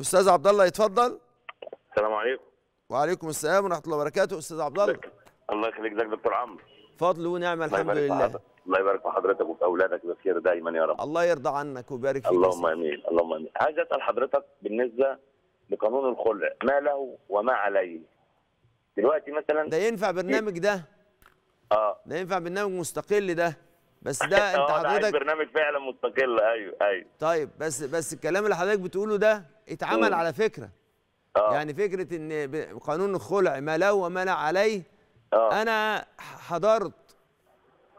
استاذ عبد الله يتفضل السلام عليكم وعليكم السلام ورحمه الله وبركاته استاذ عبد الله الله يخليك لك دكتور عمرو فضل ونعمه الحمد لله الله يبارك في حضرتك وفي اولادك بخير دايما يا رب الله يرضى عنك ويبارك فيك اللهم امين اللهم امين عايز اسال حضرتك بالنسبه لقانون الخلع ما له وما عليه دلوقتي مثلا ده ينفع برنامج ده اه ده ينفع برنامج مستقل ده بس ده انت حضرتك ده برنامج فعلا مستقل ايوه ايوه طيب بس بس الكلام اللي حضرتك بتقوله ده اتعمل على فكره أوه. يعني فكره ان قانون الخلع ما له وما لا عليه أوه. انا حضرت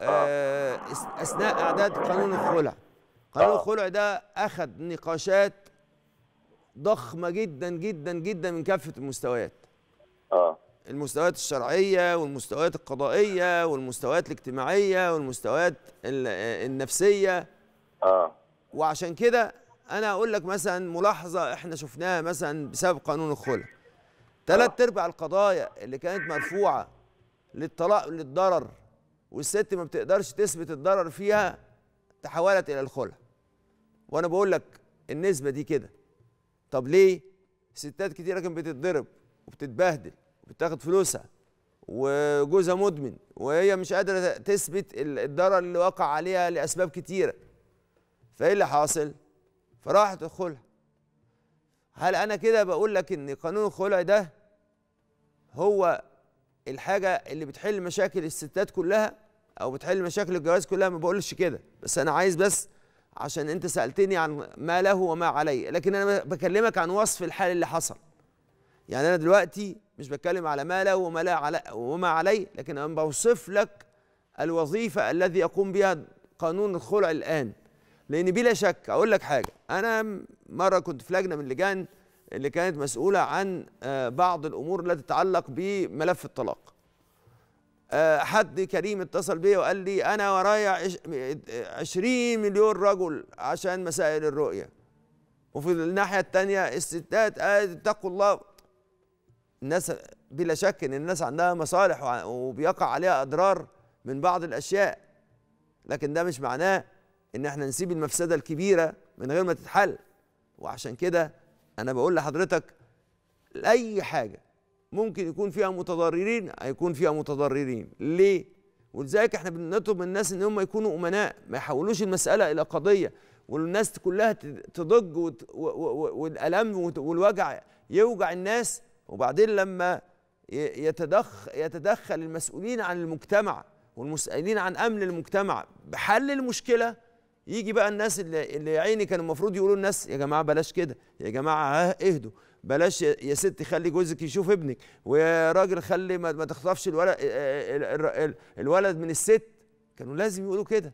آه, آه، اثناء اعداد قانون الخلع قانون أوه. الخلع ده اخذ نقاشات ضخمه جدا جدا جدا من كافه المستويات اه المستويات الشرعيه والمستويات القضائيه والمستويات الاجتماعيه والمستويات النفسيه اه وعشان كده انا اقول لك مثلا ملاحظه احنا شفناها مثلا بسبب قانون الخلع ثلاث آه. ارباع القضايا اللي كانت مرفوعه للطلاق للضرر والست ما بتقدرش تثبت الضرر فيها تحولت الى الخلع وانا بقول لك النسبه دي كده طب ليه ستات كتيره كانت بتتضرب وبتتبهدل بتاخد فلوسها وجوزها مدمن وهي مش قادره تثبت الضرر اللي وقع عليها لاسباب كتيره فايه اللي حاصل فراحت الخلع هل انا كده بقول لك ان قانون الخلع ده هو الحاجه اللي بتحل مشاكل الستات كلها او بتحل مشاكل الجواز كلها ما بقولش كده بس انا عايز بس عشان انت سالتني عن ما له وما عليه لكن انا بكلمك عن وصف الحال اللي حصل يعني انا دلوقتي مش بتكلم على ما له وما لا على وما عليه لكن انا بوصف لك الوظيفه الذي يقوم بها قانون الخلع الان لان بلا شك اقول لك حاجه انا مره كنت في لجنه من اللجان اللي كانت مسؤوله عن آه، بعض الامور التي تتعلق بملف الطلاق آه، حد كريم اتصل بي وقال لي انا ورايا 20 مليون رجل عشان مسائل الرؤيه وفي الناحيه الثانيه الستات اتقوا الله الناس بلا شك ان الناس عندها مصالح وبيقع عليها اضرار من بعض الاشياء لكن ده مش معناه ان احنا نسيب المفسده الكبيره من غير ما تتحل وعشان كده انا بقول لحضرتك اي حاجه ممكن يكون فيها متضررين هيكون فيها متضررين ليه ولذلك احنا بنطلب من الناس ان هم يكونوا امناء ما يحولوش المساله الى قضيه والناس كلها تضج والالم والوجع يوجع الناس وبعدين لما يتدخل, يتدخل المسؤولين عن المجتمع والمسؤولين عن امن المجتمع بحل المشكله يجي بقى الناس اللي, اللي يا عيني كانوا المفروض يقولوا للناس يا جماعه بلاش كده يا جماعه اهدوا بلاش يا ست خلي جوزك يشوف ابنك ويا راجل خلي ما تخطفش الولد آه، آه، الولد من الست كانوا لازم يقولوا كده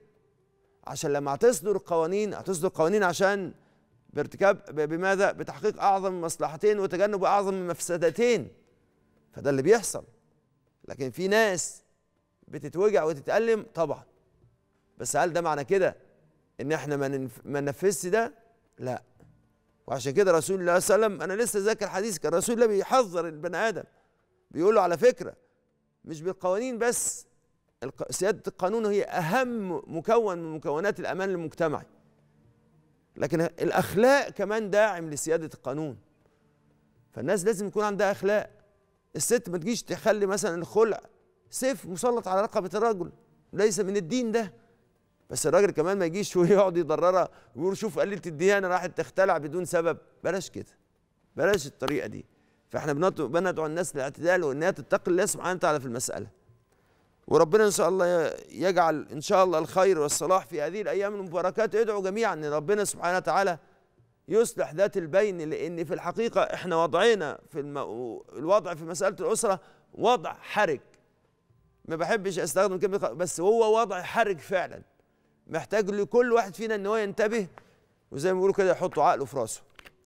عشان لما هتصدر القوانين هتصدر قوانين عشان بارتكاب بماذا بتحقيق اعظم مصلحتين وتجنب اعظم مفسدتين فده اللي بيحصل لكن في ناس بتتوجع وتتألم طبعا بس هل ده معنى كده ان احنا ما مننف... ننفذش ده لا وعشان كده رسول الله صلى الله عليه وسلم انا لسه ذاكر حديث كان رسول الله بيحذر البني ادم بيقول له على فكره مش بالقوانين بس سياده القانون هي اهم مكون من مكونات الامان المجتمعي لكن الاخلاق كمان داعم لسياده القانون فالناس لازم يكون عندها اخلاق الست ما تجيش تخلي مثلا الخلع سيف مسلط على رقبه الرجل ليس من الدين ده بس الراجل كمان ما يجيش ويقعد يضررها ويقول شوف قليله الديانه راحت تختلع بدون سبب بلاش كده بلاش الطريقه دي فاحنا بندعو الناس للاعتدال وانها تتقي الله سبحانه وتعالى في المساله وربنا ان شاء الله يجعل ان شاء الله الخير والصلاح في هذه الايام المباركات ادعوا جميعا ان ربنا سبحانه وتعالى يصلح ذات البين لان في الحقيقه احنا وضعنا في الوضع في مساله الاسره وضع حرج ما بحبش استخدم كلمه بس هو وضع حرج فعلا محتاج لكل واحد فينا ان هو ينتبه وزي ما بيقولوا كده يحطوا عقله في راسه